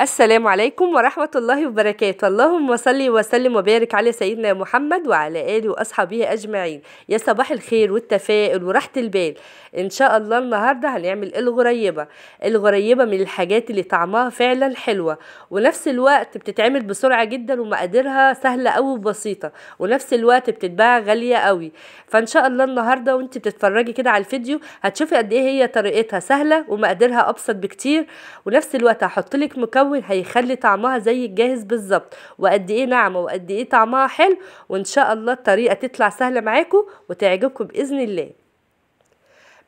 السلام عليكم ورحمة الله وبركاته اللهم صلي وسلم وبارك على سيدنا محمد وعلى آله وأصحابه أجمعين يا صباح الخير والتفاؤل وراحة البال إن شاء الله النهاردة هنعمل الغريبة الغريبة من الحاجات اللي طعمها فعلا حلوة ونفس الوقت بتتعمل بسرعة جدا ومقاديرها سهلة أوي وبسيطة ونفس الوقت بتتباع غالية أوي فإن شاء الله النهاردة وانت بتتفرجي كده على الفيديو هتشوفي قد إيه هي طريقتها سهلة ومقاديرها أبسط بكتير ونفس الوقت هحطلك مكون المتحول هيخلي طعمها زي الجاهز بالظبط وقد ايه ناعمه وقد ايه طعمها حلو وان شاء الله الطريقه تطلع سهله معاكم وتعجبكم باذن الله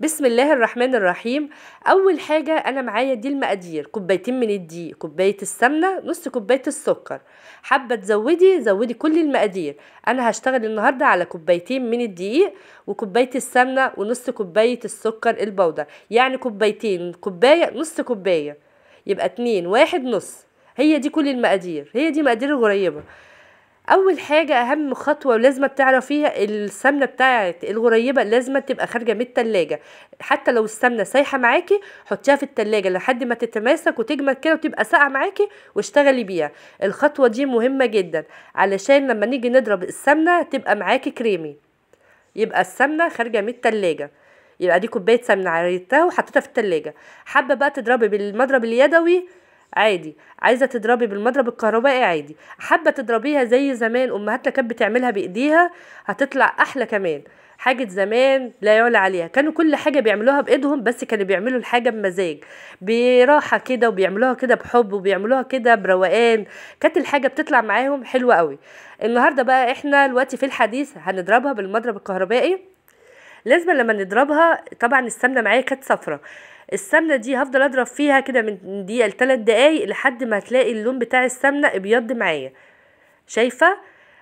بسم الله الرحمن الرحيم اول حاجه انا معايا دي المقادير كوبايتين من الدقيق كوبايه السمنه نص كوبايه السكر حابه تزودي زودي كل المقادير انا هشتغل النهارده على كوبايتين من الدقيق وكوبايه السمنه ونص كوبايه السكر البودر يعني كوبايتين كوبايه نص كوبايه يبقى اتنين واحد نص هي دي كل المقادير هي دي مقادير الغريبة اول حاجة اهم خطوة لازم تعرفيها السمنة بتاعة الغريبة لازم تبقى خارجة من التلاجة حتى لو السمنة سايحة معاكي حطيها في التلاجة لحد ما تتماسك وتجمد كده وتبقى ساقعة معاكي واشتغلي بيها الخطوة دي مهمة جدا علشان لما نيجي نضرب السمنة تبقى معاكي كريمي يبقى السمنة خارجة من التلاجة يبقى دي كوبايه سمنه عريتها وحطيتها في التلاجة حابه بقى تضربي بالمضرب اليدوي عادي عايزه تضربي بالمضرب الكهربائي عادي حابه تضربيها زي زمان امهاتنا كانت بتعملها بايديها هتطلع احلى كمان حاجة زمان لا يعلى عليها كانوا كل حاجة بيعملوها بإيدهم بس كانوا بيعملوا الحاجة بمزاج براحة كده وبيعملوها كده بحب وبيعملوها كده بروقان كانت الحاجة بتطلع معاهم حلوة قوي النهاردة بقى إحنا دلوقتي في الحديث هنضربها بالمضرب الكهربائي لازم لما نضربها طبعا السمنه معايا كانت صفرة السمنه دي هفضل اضرب فيها كده من دقيقه لثلاث دقايق لحد ما هتلاقي اللون بتاع السمنه ابيض معايا شايفه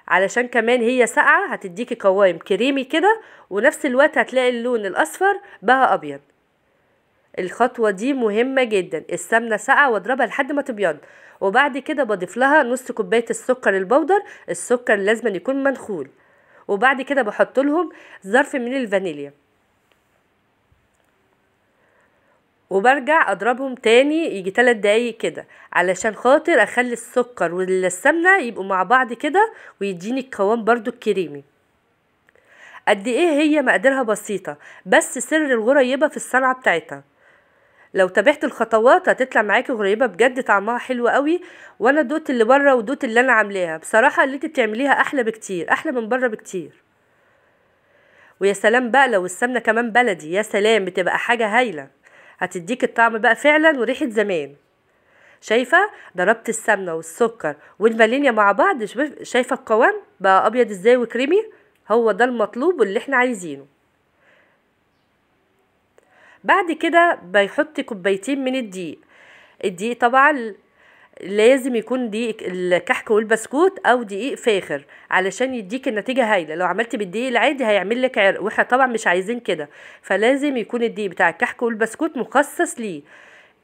علشان كمان هي ساقعه هتديكي قوام كريمي كده ونفس الوقت هتلاقي اللون الاصفر بقى ابيض الخطوة دي مهمة جدا السمنة ساقعة واضربها لحد ما تبيض وبعد كده بضيف لها نص كوباية السكر البودر السكر لازم يكون منخول وبعد كده بحط لهم ظرف من الفانيليا وبرجع اضربهم تاني يجي تلات دقايق كده علشان خاطر اخلي السكر والسمنه يبقوا مع بعض كده ويديني القوام برضو الكريمي قد ايه هي مقاديرها بسيطه بس سر الغريبه في الصنعه بتاعتها لو تابعت الخطوات هتطلع معاكي غريبه بجد طعمها حلو قوي وانا دوت اللي بره ودوت اللي انا عاملاها بصراحه اللي انت بتعمليها احلى بكتير احلى من بره بكتير ويا سلام بقى لو السمنه كمان بلدي يا سلام بتبقى حاجه هايله هتديك الطعم بقى فعلا وريحه زمان شايفه ضربت السمنه والسكر والفانيليا مع بعض شايفه القوام بقى ابيض ازاي وكريمي هو ده المطلوب واللي احنا عايزينه بعد كده بيحط كوبايتين من الدقيق الدقيق طبعا لازم يكون دقيق الكحك والبسكوت او دقيق فاخر علشان يديك النتيجه هايله لو عملت بالدقيق العادي هيعمل لك عرق واحنا طبعا مش عايزين كده فلازم يكون الدقيق بتاع الكحك والبسكوت مخصص ليه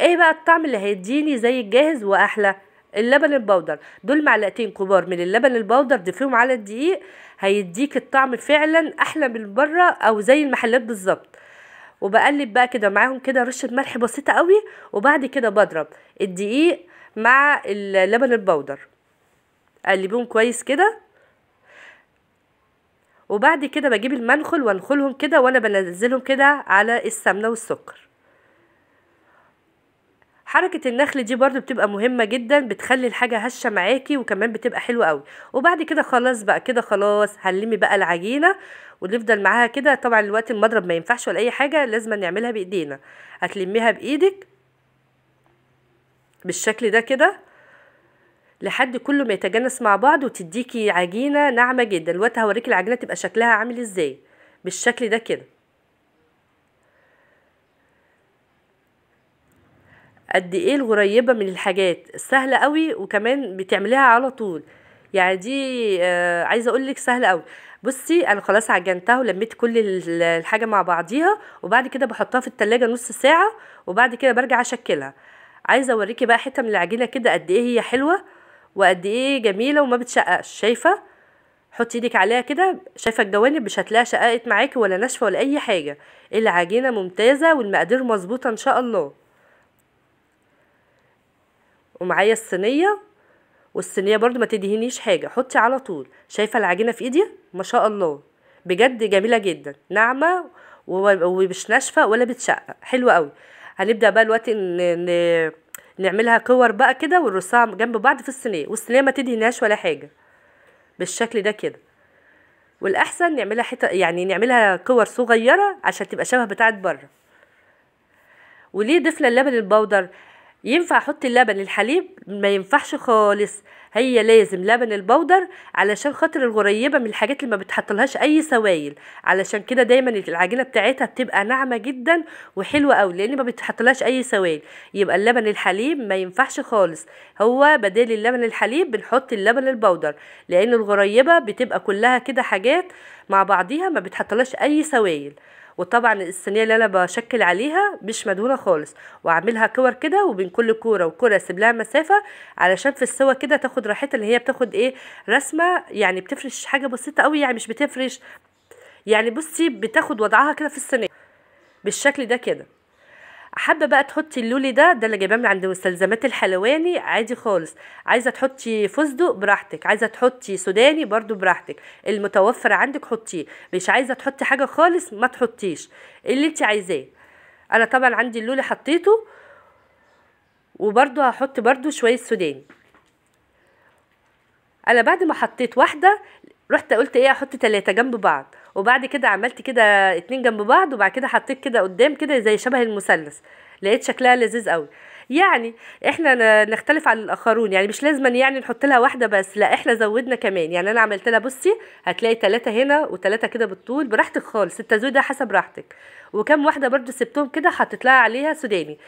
ايه بقى الطعم اللي هيديني زي الجاهز واحلى اللبن البودر دول معلقتين كبار من اللبن البودر ضيفيهم على الدقيق هيديك الطعم فعلا احلى من بره او زي المحلات بالظبط وبقلب بقى كده معاهم كده رشه ملح بسيطه قوي وبعد كده بضرب الدقيق مع اللبن البودر اقلبهم كويس كده وبعد كده بجيب المنخل وانخلهم كده وانا بنزلهم كده على السمنه والسكر حركة النخل دي برضو بتبقى مهمة جدا بتخلي الحاجة هشة معاكي وكمان بتبقى حلوة قوي وبعد كده خلاص بقى كده خلاص هلمي بقى العجينة ونفضل معاها كده طبعا الوقت المضرب ما ينفعش ولا اي حاجه لازم نعملها بايدينا هتلميها بايدك بالشكل ده كده لحد كله ما يتجانس مع بعض وتديكي عجينه ناعمه جدا دلوقتي هوريكي العجينه تبقى شكلها عامل ازاي بالشكل ده كده قد ايه الغريبه من الحاجات سهله قوي وكمان بتعمليها على طول يعني دي آه عايزه اقول لك سهله قوي بصي انا خلاص عجنتها ولميت كل الحاجه مع بعضيها وبعد كده بحطها في التلاجة نص ساعه وبعد كده برجع اشكلها عايزه اوريكي بقى حته من العجينه كده قد ايه هي حلوه وقد ايه جميله وما بتشققش شايفه حطي ايدك عليها كده شايفه الجوانب مش هتلاقيها شققت معاكي ولا ناشفه ولا اي حاجه العجينه ممتازه والمقادير مظبوطه ان شاء الله ومعايا الصينيه والصينيه برده ما تدهنيش حاجه حطي على طول شايفه العجينه في ايدي ما شاء الله بجد جميله جدا ناعمه ومش ناشفه ولا بتشقق حلوه قوي هنبدا بقى دلوقتي نعملها كور بقى كده ونرصها جنب بعض في الصينيه والصينيه ما تدهنهاش ولا حاجه بالشكل ده كده والاحسن نعملها حته يعني نعملها كور صغيره عشان تبقى شبه بتاعه بره وليه ضفنا اللبن البودر ينفع احط اللبن الحليب ما ينفعش خالص هي لازم لبن البودر علشان خاطر الغريبه من الحاجات اللي ما بتحطلهاش اي سوائل علشان كده دايما العجينه بتاعتها بتبقى ناعمه جدا وحلوه قوي لان ما بتحطلهاش اي سوائل يبقى اللبن الحليب ما ينفعش خالص هو بدال اللبن الحليب بنحط اللبن البودر لان الغريبه بتبقى كلها كده حاجات مع بعضيها ما بتحطلهاش اي سوائل وطبعا الصينيه اللي انا بشكل عليها مش مدهونه خالص واعملها كور كده وبين كل كوره وكوره اسيب لها مسافه علشان في السوا كده تاخد راحتها اللي هي بتاخد ايه رسمه يعني بتفرش حاجه بسيطه قوي يعني مش بتفرش يعني بصي بتاخد وضعها كده في الصينيه بالشكل ده كده حابه بقى تحطي اللولي ده ده اللي جايباه من عند مستلزمات الحلواني عادي خالص عايزه تحطي فستق براحتك عايزه تحطي سوداني برضو براحتك المتوفر عندك حطيه مش عايزه تحطي حاجه خالص ما تحطيش اللي انت عايزاه انا طبعا عندي اللولي حطيته وبرضو هحط برضو شويه سوداني انا بعد ما حطيت واحده رحت قلت ايه احط ثلاثه جنب بعض وبعد كده عملت كده اتنين جنب بعض وبعد كده حطيت كده قدام كده زي شبه المثلث لقيت شكلها لذيذ قوي يعني احنا نختلف عن الاخرون يعني مش لازم يعني نحط لها واحده بس لا احنا زودنا كمان يعني انا عملت لها بصي هتلاقي ثلاثه هنا وثلاثه كده بالطول براحتك خالص التزويد ده حسب راحتك وكم واحده برده سبتهم كده حطيت لها عليها سوداني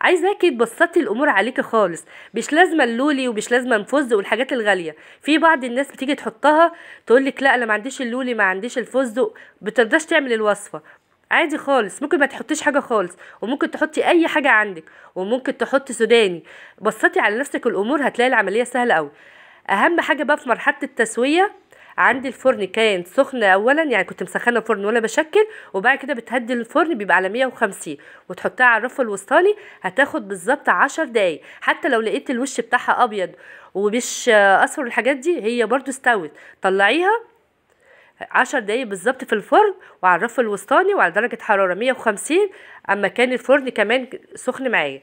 عايزاكي تبسطي الامور عليكي خالص مش لازمه اللولي ومش لازمه الفز والحاجات الغاليه في بعض الناس بتيجي تحطها تقول لك لا انا ما عنديش اللولي ما عنديش الفز بترضاش تعمل الوصفه عادي خالص ممكن ما تحطيش حاجه خالص وممكن تحطي اي حاجه عندك وممكن تحطي سوداني بسطي على نفسك الامور هتلاقي العمليه سهله قوي اهم حاجه بقى في مرحله التسويه عندي الفرن كان سخن اولا يعني كنت مسخنه الفرن ولا بشكل وبعد كده بتهدي الفرن بيبقى على 150 وتحطها على الرف الوسطاني هتاخد بالظبط 10 دقايق حتى لو لقيت الوش بتاعها ابيض ومش اصفر الحاجات دي هي برده استوت طلعيها 10 دقايق بالظبط في الفرن وعلى الرف الوسطاني وعلى درجة حرارة 150 أما كان الفرن كمان سخن معايا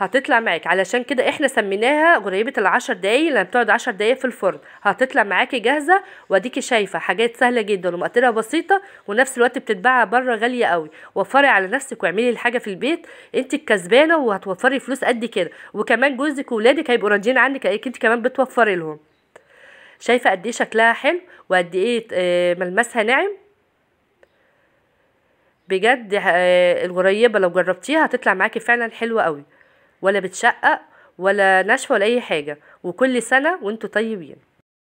هتطلع معاك علشان كده احنا سميناها غريبه العشر دقايق لان بتقعد عشر دقايق في الفرن هتطلع معاكي جاهزه واديكي شايفه حاجات سهله جدا ومقاديرها بسيطه ونفس الوقت بتتباع بره غاليه قوي وفري على نفسك واعملي الحاجه في البيت انت الكسبانه وهتوفري فلوس قد كده وكمان جوزك وولادك هيبقوا راضيين عنك انت كمان بتوفري لهم شايفه قد ايه شكلها حلو وقد ايه آه، ملمسها ناعم بجد آه، الغريبه لو جربتيها هتطلع معاكي فعلا حلوه قوي ولا بتشقق ولا نشوة ولا اي حاجه وكل سنه وانتم طيبين